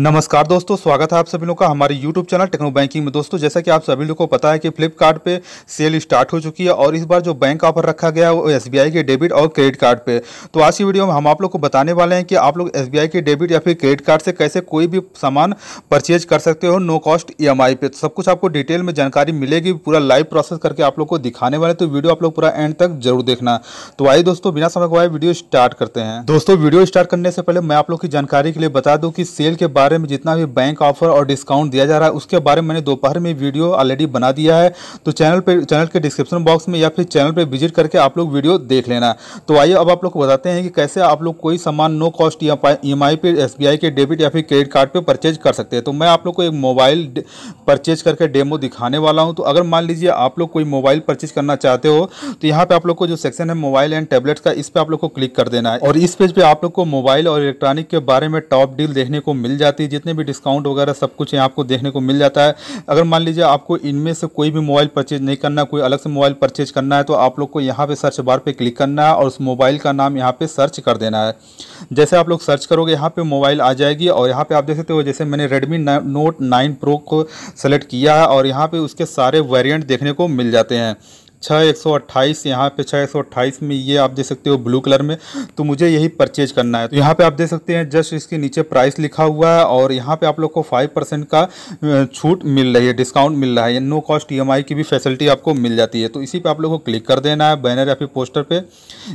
नमस्कार दोस्तों स्वागत है आप सभी लोग का हमारे YouTube चैनल टेक्नो बैंकिंग में दोस्तों जैसा कि आप सभी लोग को पता है कि फ्लिपकार्ट पे सेल स्टार्ट हो चुकी है और इस बार जो बैंक ऑफर रखा गया है वो एस के डेबिट और क्रेडिट कार्ड पे तो आज की वीडियो में हम आप लोग को बताने वाले हैं कि आप लोग एस के डेबिट या फिर क्रेडिट कार्ड से कैसे कोई भी सामान परचेज कर सकते हो नो कॉस्ट ई एम पे तो सब कुछ आपको डिटेल में जानकारी मिलेगी पूरा लाइव प्रोसेस करके आप लोग को दिखाने वाले तो वीडियो आप लोग पूरा एंड तक जरूर देखना तो आइए दोस्तों बिना समय गवाए वीडियो स्टार्ट करते हैं दोस्तों वीडियो स्टार्ट करने से पहले मैं आप लोग की जानकारी के लिए बता दूँ कि सेल के बाद बारे में जितना भी बैंक ऑफर और डिस्काउंट दिया जा रहा है उसके बारे में मैंने दोपहर में वीडियो ऑलरेडी बना दिया है तो चैनल पर चैनल के डिस्क्रिप्शन बॉक्स में या फिर चैनल पर विजिट करके आप लोग वीडियो देख लेना तो आइए अब आप लोग को बताते हैं कि कैसे आप लोग कोई सामान no cost E M I पे एस के डेबिट या फिर क्रेडिट कार्ड पर परचेज कर सकते हैं तो मैं आप लोग को एक मोबाइल परचेज करके डेमो दिखाने वाला हूँ तो अगर मान लीजिए आप लोग कोई मोबाइल परचेज करना चाहते हो तो यहाँ पे आप लोग को जो सेक्शन है मोबाइल एंड टैबलेट्स का इस पर आप लोग को क्लिक कर देना है और इस पेज पर आप लोग को मोबाइल और इलेक्ट्रॉनिक के बारे में टॉप डील देखने को मिल जाए जाती है जितने भी डिस्काउंट वगैरह सब कुछ यहाँ आपको देखने को मिल जाता है अगर मान लीजिए आपको इनमें से कोई भी मोबाइल परचेज नहीं करना कोई अलग से मोबाइल परचेज करना है तो आप लोग को यहाँ पर सर्च बार पर क्लिक करना है और उस मोबाइल का नाम यहाँ पर सर्च कर देना है जैसे आप लोग सर्च करोगे यहाँ पर मोबाइल आ जाएगी और यहाँ पर आप देख सकते हो जैसे मैंने रेडमी नोट नाइन प्रो को सेलेक्ट किया है और यहाँ पर उसके सारे वेरियंट देखने को मिल जाते हैं छः एक सौ अट्ठाईस यहाँ पे छः एक सौ अट्ठाईस में ये आप देख सकते हो ब्लू कलर में तो मुझे यही परचेज करना है तो यहाँ पे आप देख सकते हैं जस्ट इसके नीचे प्राइस लिखा हुआ है और यहाँ पे आप लोग को फाइव परसेंट का छूट मिल रही है डिस्काउंट मिल रहा है नो कॉस्ट ई की भी फैसिलिटी आपको मिल जाती है तो इसी पर आप लोग को क्लिक कर देना है बैनर या फिर पोस्टर पर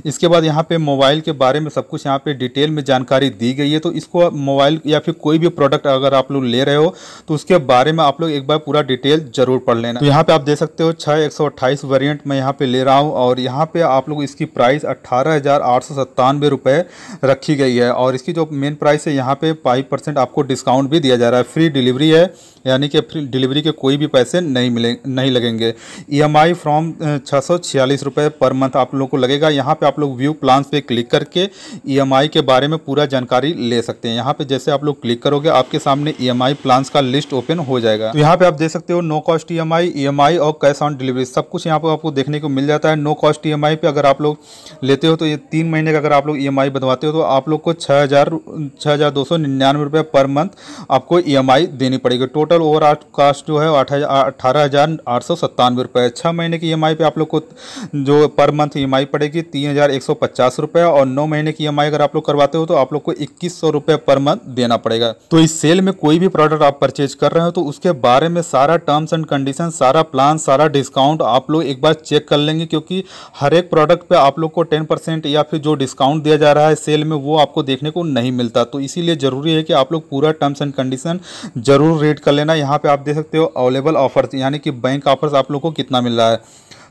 इसके बाद यहाँ पर मोबाइल के बारे में सब कुछ यहाँ पर डिटेल में जानकारी दी गई है तो इसको मोबाइल या फिर कोई भी प्रोडक्ट अगर आप लोग ले रहे हो तो उसके बारे में आप लोग एक बार पूरा डिटेल जरूर पढ़ लेना तो यहाँ पर आप देख सकते हो छः एक वेरिएंट वेरिएंट मैं यहाँ पे ले रहा हूँ और यहाँ पे आप लोग इसकी प्राइस अट्ठारह रुपए रखी गई है और इसकी जो मेन प्राइस है यहाँ पे 5% परसेंट आपको डिस्काउंट भी दिया जा रहा है फ्री डिलीवरी है यानी कि फ्री डिलीवरी के कोई भी पैसे नहीं मिले नहीं लगेंगे ई फ्रॉम छः सौ पर मंथ आप लोगों को लगेगा यहाँ पे आप लोग व्यू प्लान्स पे क्लिक करके ई e के बारे में पूरा जानकारी ले सकते हैं यहाँ पे जैसे आप लोग क्लिक करोगे आपके सामने ई एम प्लान्स का लिस्ट ओपन हो जाएगा तो यहाँ पे आप देख सकते हो नो कॉस्ट ई एम और कैश ऑन डिलीवरी सब कुछ यहाँ पर आपको देखने को मिल जाता है नो कॉस्ट ई पे अगर आप लोग लेते हो तो ये तीन महीने का अगर आप लोग ई e बनवाते हो तो आप लोग को छः हज़ार छः हज़ार पर मंथ आपको ई e देनी पड़ेगी टोटल ओवर कास्ट जो है अठारह हज़ार आठ सौ सत्तानवे छः महीने की ई e पे आप लोग को जो पर मंथ ई पड़ेगी तीन हज़ार एक सौ पचास और नौ महीने की ई अगर आप लोग करवाते हो तो आप लोग को इक्कीस सौ पर मंथ देना पड़ेगा तो इस सेल में कोई भी प्रोडक्ट आप परचेज कर रहे हो तो उसके बारे में सारा टर्म्स एंड कंडीशन सारा प्लान सारा डिस्काउंट आप लोग एक बार सारा चेक कर लेंगे क्योंकि हर एक प्रोडक्ट पे आप लोग को टेन परसेंट या फिर जो डिस्काउंट दिया जा रहा है सेल में वो आपको देखने को नहीं मिलता तो इसीलिए ज़रूरी है कि आप लोग पूरा टर्म्स एंड कंडीशन ज़रूर रीड कर लेना यहाँ पर आप देख सकते हो अवेलेबल ऑफर्स यानी कि बैंक ऑफर्स आप लोग को कितना मिल रहा है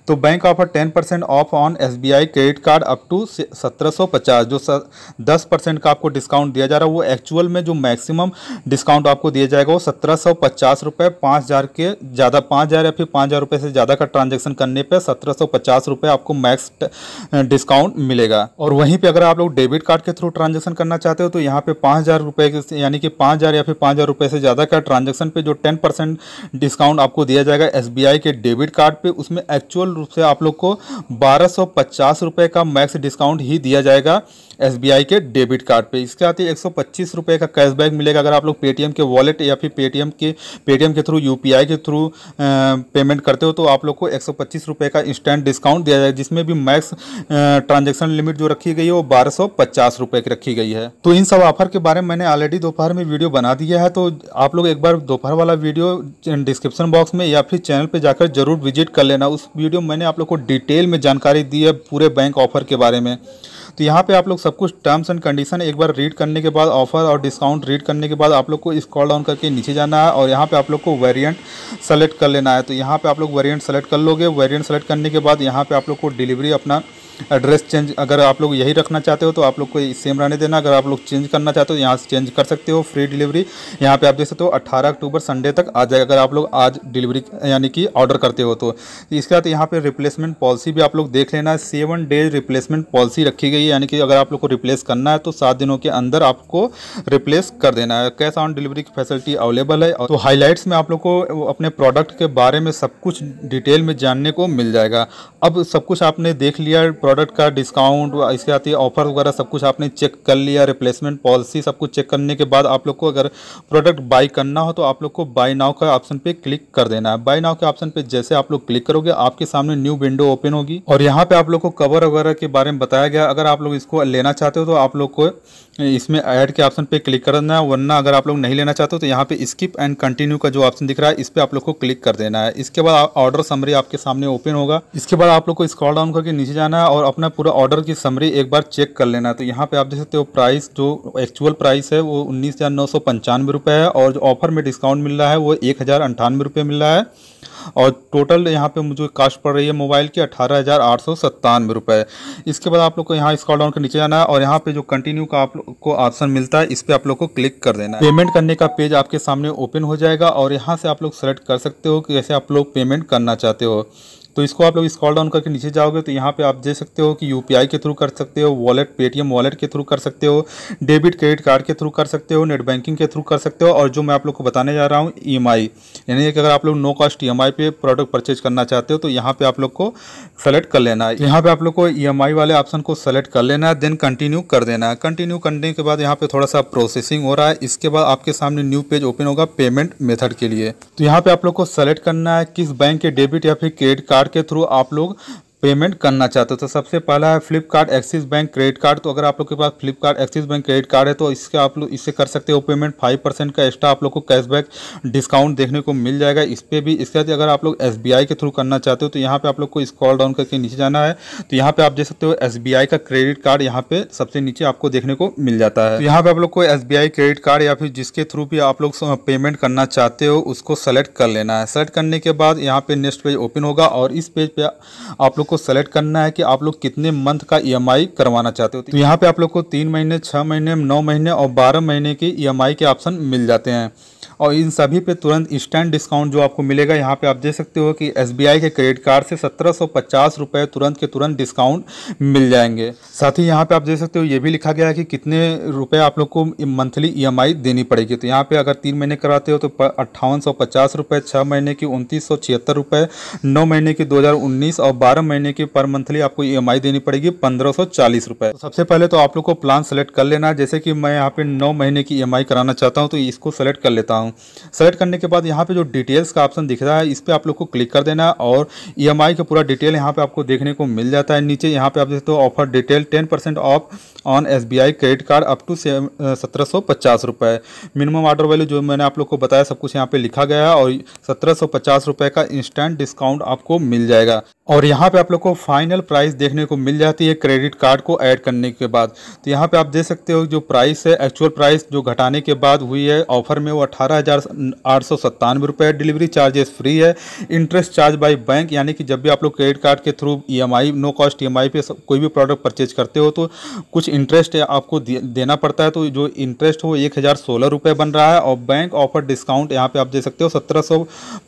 तो bank offer ten percent off on S B I credit card up to सत्रह सौ पचास जो दस परसेंट का आपको डिस्काउंट दिया जा रहा है वो एक्चुअल में जो मैक्सिमम डिस्काउंट आपको दिया जाएगा वो सत्रह सौ पचास रुपये पाँच हज़ार के ज़्यादा पाँच हज़ार या फिर पाँच हज़ार रुपये से ज़्यादा का ट्रांजेक्शन करने पर सत्रह सौ पचास रुपये आपको मैक्स डिस्काउंट मिलेगा और वहीं पर अगर आप लोग डेबिट कार्ड के थ्रू ट्रांजेक्शन करना चाहते हो तो यहाँ पे पाँच हज़ार रुपये यानी कि पाँच हज़ार या फिर पाँच हज़ार रुपये से ज़्यादा का ट्रांजेक्शन पे जो टेन परसेंट डिस्काउंट आपको दिया जाएगा एस के डेबिट कार्ड पे उसमें एक्चुअल रूप से आप लोग को बारह सौ पचास रुपये का मैक्स डिस्काउंट ही दिया जाएगा एस के डेबिट कार्ड पे इसके आते एक सौ का कैशबैक मिलेगा अगर आप लोग पेटीएम के वॉलेट या फिर पेटीएम के पेटीएम के थ्रू यू के थ्रू पेमेंट करते हो तो आप लोग को एक सौ का इंस्टेंट डिस्काउंट दिया जाएगा जिसमें भी मैक्स ट्रांजेक्शन लिमिट जो रखी गई है वो बारह सौ की रखी गई है तो इन सब ऑफर के बारे में मैंने ऑलरेडी दोपहर में वीडियो बना दिया है तो आप लोग एक बार दोपहर वाला वीडियो डिस्क्रिप्शन बॉक्स में या फिर चैनल पर जाकर जरूर विजिट कर लेना उस वीडियो मैंने आप लोग को डिटेल में जानकारी दी है पूरे बैंक ऑफर के बारे में तो यहाँ पे आप लोग सब कुछ टर्म्स एंड कंडीशन एक बार रीड करने के बाद ऑफर और डिस्काउंट रीड करने के बाद आप लोग को स्कॉल डाउन करके नीचे जाना है और यहाँ पे आप लोग को वेरिएंट सेलेक्ट कर लेना है तो यहाँ पे आप लोग वेरिएंट सेलेक्ट कर लोगे वेरिएंट सेलेक्ट करने के बाद यहाँ पे आप लोग को डिलीवरी अपना एड्रेस चेंज अगर आप लोग यही रखना चाहते हो तो आप लोग को सेम रहने देना अगर आप लोग चेंज करना चाहते हो यहाँ से चेंज कर सकते हो फ्री डिलीवरी यहाँ पे आप देख सकते हो अट्ठारह अक्टूबर संडे तक आ जाएगा अगर आप लोग आज डिलीवरी यानी कि ऑर्डर करते हो तो इसके साथ यहाँ पर रिप्लेसमेंट पॉलिसी भी आप लोग देख लेना है सेवन डेज रिप्लेसमेंट पॉलिसी रखी गई है यानी कि अगर आप लोग को रिप्लेस करना है तो सात दिनों के अंदर आपको रिप्लेस कर देना है कैश ऑन डिलीवरी की फैसिलिटी अवेलेबल है तो हाईलाइट्स में आप लोग को अपने प्रोडक्ट के बारे में सब कुछ डिटेल में जानने को मिल जाएगा अब सब कुछ आपने देख लिया प्रोडक्ट का डिस्काउंट इसके साथ ही ऑफर वगैरह सब कुछ आपने चेक कर लिया रिप्लेसमेंट पॉलिसी सब कुछ चेक करने के बाद आप लोग को अगर प्रोडक्ट बाई करना हो तो आप लोग को बाई नाव का ऑप्शन पे क्लिक कर देना है बाई नाव के ऑप्शन पे जैसे आप लोग क्लिक करोगे आपके सामने न्यू विंडो ओपन होगी और यहाँ पे आप लोग को कवर वगैरह के बारे में बताया गया अगर आप लोग इसको लेना चाहते हो तो आप लोग को इसमें ऐड के ऑप्शन पे क्लिक करना है वरना अगर आप लोग नहीं लेना चाहते हो तो यहाँ पे स्किप एंड कंटिन्यू का जो ऑप्शन दिख रहा है इस पर आप लोग को क्लिक कर देना है इसके बाद ऑर्डर समरी आपके सामने ओपन होगा इसके बाद आप लोग को स्क्रॉल डाउन करके नीचे जाना है और अपना पूरा ऑर्डर की समरी एक बार चेक कर लेना तो यहाँ पे आप देख सकते हो प्राइस जो एक्चुअल प्राइस है वो उन्नीस हज़ार नौ सौ पंचानवे रुपये है और जो ऑफर में डिस्काउंट मिल रहा है वो एक हज़ार अंठानवे रुपये मिल रहा है और टोटल यहाँ पे मुझे कास्ट पड़ रही है मोबाइल की अठारह हज़ार आठ सौ सत्तानवे रुपये इसके बाद आप लोग को यहाँ स्कॉल डाउन के नीचे जाना है और यहाँ पे जो कंटिन्यू का आप लोग को ऑप्शन मिलता है इस पर आप लोग को क्लिक कर देना है पेमेंट करने का पेज आपके सामने ओपन हो जाएगा और यहाँ से आप लोग सेलेक्ट कर सकते हो कि कैसे आप लोग पेमेंट करना चाहते हो तो इसको आप लोग स्कॉल डाउन करके नीचे जाओगे तो यहाँ पे आप दे सकते हो कि यू के थ्रू कर सकते हो वॉलेट पेटीएम वॉलेट के थ्रू कर सकते हो डेबिट क्रेडिट कार्ड के थ्रू कर सकते हो नेट बैंकिंग के थ्रू कर सकते हो और जो मैं आप लोग को बताने जा रहा हूँ ई e यानी कि अगर आप लोग नो कॉस्ट ई एम पे प्रोडक्ट परचेज करना चाहते हो तो यहाँ पर आप लोग को सेलेक्ट कर लेना है यहाँ पर आप लोग को ई e वाले ऑप्शन को सेलेक्ट कर लेना है देन कंटिन्यू कर देना है कंटिन्यू करने के बाद यहाँ पर थोड़ा सा प्रोसेसिंग हो रहा है इसके बाद आपके सामने न्यू पेज ओपन होगा पेमेंट मेथड के लिए तो यहाँ पर आप लोग को सेलेक्ट करना है किस बैंक के डेबिट या फिर क्रेडिट कार्ड कार्ड के थ्रू आप लोग पेमेंट करना चाहते हो तो सबसे पहला है Flipkart Axis bank credit card तो अगर आप लोग के पास Flipkart Axis bank credit card है तो इसके आप लोग इससे कर सकते हो पेमेंट फाइव परसेंट का एक्स्ट्रा आप लोग को कैशबैक डिस्काउंट देखने को मिल जाएगा इस पर भी इसके साथ अगर आप लोग एस के थ्रू करना चाहते हो तो यहाँ पर आप लोग को स्कॉल डाउन करके नीचे जाना है तो यहाँ पर आप देख सकते हो एस का क्रेडिट कार्ड यहाँ पर सबसे नीचे आपको देखने को मिल जाता है तो यहाँ पर आप लोग को एस क्रेडिट कार्ड या फिर जिसके थ्रू भी आप लोग पेमेंट करना चाहते हो उसको सेलेक्ट कर लेना है सेलेक्ट करने के बाद यहाँ पे नेक्स्ट पेज ओपन होगा और इस पेज पर आप लोग को सेलेक्ट करना है कि आप लोग कितने मंथ का ई e करवाना चाहते हो तो यहाँ पे आप लोग को तीन महीने छह महीने नौ महीने और बारह महीने की ई के ऑप्शन e मिल जाते हैं और इन सभी पे तुरंत इंस्टेंट डिस्काउंट जो आपको मिलेगा यहाँ पे आप देख सकते हो कि एस के क्रेडिट कार्ड से सत्रह सौ तुरंत के तुरंत डिस्काउंट मिल जाएंगे साथ ही यहाँ पे आप देख सकते हो ये भी लिखा गया है कि कितने रुपए आप लोग को मंथली ई e देनी पड़ेगी तो यहाँ पे अगर तीन महीने कराते हो तो अट्ठावन सौ पचास छः महीने की उनतीस सौ छिहत्तर रुपये नौ महीने की दो और बारह महीने की पर मंथली आपको ई e देनी पड़ेगी पंद्रह सौ चालीस रुपये तो सबसे पहले तो आप लोग को प्लान सेलेक्ट कर लेना जैसे कि मैं यहाँ पे नौ महीने की ई e कराना चाहता हूँ तो इसको सेलेक्ट कर लेता हूँ हूँ सेलेक्ट करने के बाद यहाँ पे जो डिटेल्स का ऑप्शन दिख रहा है इस पर आप लोग को क्लिक कर देना और ई e का पूरा डिटेल यहाँ पर आपको देखने को मिल जाता है नीचे यहाँ पर आप देखते हो offer detail ten off on S B I credit card up to सत्रह सौ पचास रुपये मिनिमम ऑर्डर वैल्यू जो मैंने आप लोग को बताया सब कुछ यहाँ पे लिखा गया है और सत्रह सौ पचास रुपये का इंस्टेंट डिस्काउंट आपको मिल जाएगा और यहाँ पे आप लोग को फाइनल प्राइस देखने को मिल जाती है क्रेडिट कार्ड को ऐड करने के बाद तो यहाँ पे आप देख सकते हो जो प्राइस है एक्चुअल प्राइस जो घटाने के बाद हुई है ऑफर में वो अठारह हज़ार आठ सौ सत्तानवे रुपये है डिलीवरी चार्जेस फ्री है इंटरेस्ट चार्ज बाय बैंक यानी कि जब भी आप लोग क्रेडिट कार्ड के through E M I no cost E M I पे कोई भी प्रोडक्ट परचेज करते हो तो कुछ इंटरेस्ट आपको देना पड़ता है तो जो इंटरेस्ट वो एक हज़ार सोलह रुपये बन रहा है और बैंक ऑफर डिस्काउंट यहाँ पे आप दे सकते हो सत्रह सौ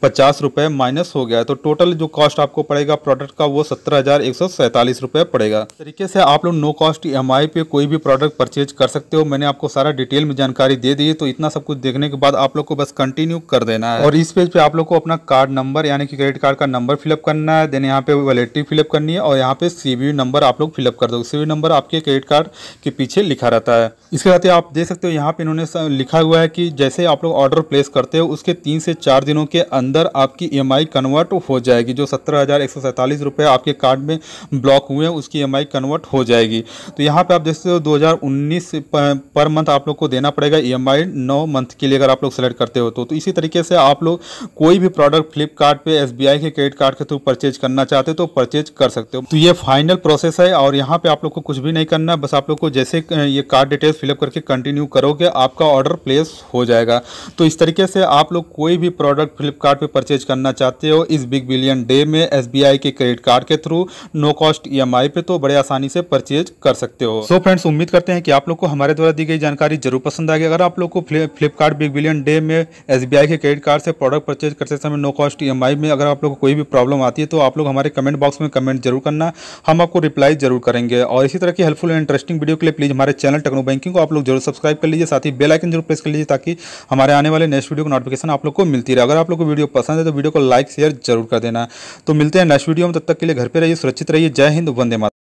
पचास रुपये माइनस हो गया है तो टोटल जो कॉस्ट आपको पड़ेगा प्रोडक्ट का वो सत्रह हज़ार एक सौ सैंतालीस रुपये पड़ेगा तरीके से आप लोग no cost E M I पे कोई भी प्रोडक्ट परचेज कर सकते हो मैंने आपको सारा डिटेल में जानकारी दे दी तो इतना सब कुछ देखने के बाद आप लोग को बस कंटिन्यू कर देना है और इस पेज पर आप लोग को अपना कार्ड नंबर यानी कि क्रेडिट कार्ड का नंबर फिलअप करना है देन यहाँ पे वैलिडिटी फिलअप करनी है और यहाँ पे सी नंबर आप लोग फिलअप कर दो सी नंबर आपके क्रेडिट कार्ड कि पीछे लिखा रहता है इसके साथ ही आप देख सकते हो यहाँ पे इन्होंने लिखा हुआ है कि जैसे आप लोग ऑर्डर प्लेस करते हो उसके तीन से चार दिनों के अंदर आपकी ई e कन्वर्ट हो जाएगी जो सत्रह हज़ार एक सौ सैंतालीस रुपये आपके कार्ड में ब्लॉक हुए हैं उसकी ई e कन्वर्ट हो जाएगी तो यहाँ पे आप देख सकते हो दो हज़ार उन्नीस पर मंथ आप लोग को देना पड़ेगा ई एम आई नौ मंथ के लिए अगर आप लोग सेलेक्ट करते हो तो, तो इसी तरीके से आप लोग कोई भी प्रोडक्ट फ्लिपकार्ट पे एस बी आई के क्रेडिट कार्ड के थ्रू परचेज करना चाहते हो तो परचेज कर सकते हो तो ये फाइनल प्रोसेस है और यहाँ पर आप लोग को कुछ भी नहीं करना बस आप लोग को जैसे ये कार्ड डिटेल्स फिलअप करके कंटिन्यू करोगे आपका ऑर्डर प्लेस हो जाएगा तो इस तरीके से आप लोग कोई भी प्रोडक्ट फ्लिपकार्ट परचेज करना चाहते हो इस बिग बिलियन डे में एस के क्रेडिट कार्ड के थ्रू नो कॉस्ट ई पे तो बड़े आसानी से परचेज कर सकते हो सो so फ्रेंड्स उम्मीद करते हैं कि आप लोग को हमारे द्वारा दी गई जानकारी जरूर पसंद आएगी अगर आप लोग को फ्लिपकार्ट बिग बिलियन डे में एस के क्रेडिट कार्ड से प्रोडक्ट परचेज करते समय नो कॉस्ट ई में अगर आप लोग को कोई भी प्रॉब्लम आती है तो आप लोग हमारे कमेंट बॉक्स में कमेंट जरूर करना हम आपको रिप्लाई जरूर करेंगे और इसी तरह की हेल्पफुल एंड इंटरेस्टिंग वीडियो के लिए प्लीज़ हमारे चैनल टेक्नो बैंक थिंकिंग को आप लोग जरूर सब्सक्राइब कर लीजिए साथ ही बेलाइकन जरूर प्रेस कर लीजिए ताकि हमारे आने वाले नेक्स्ट वीडियो को नोटिफिकेशन आप लोग को मिलती रहे अगर आप लोग को वीडियो पसंद है तो वीडियो को लाइक शेयर जरूर कर देना तो मिलते हैं नेक्स्ट वीडियो में तब तक के लिए घर पर रहिए सुरक्षित रहिए जय हिंद वंदे माता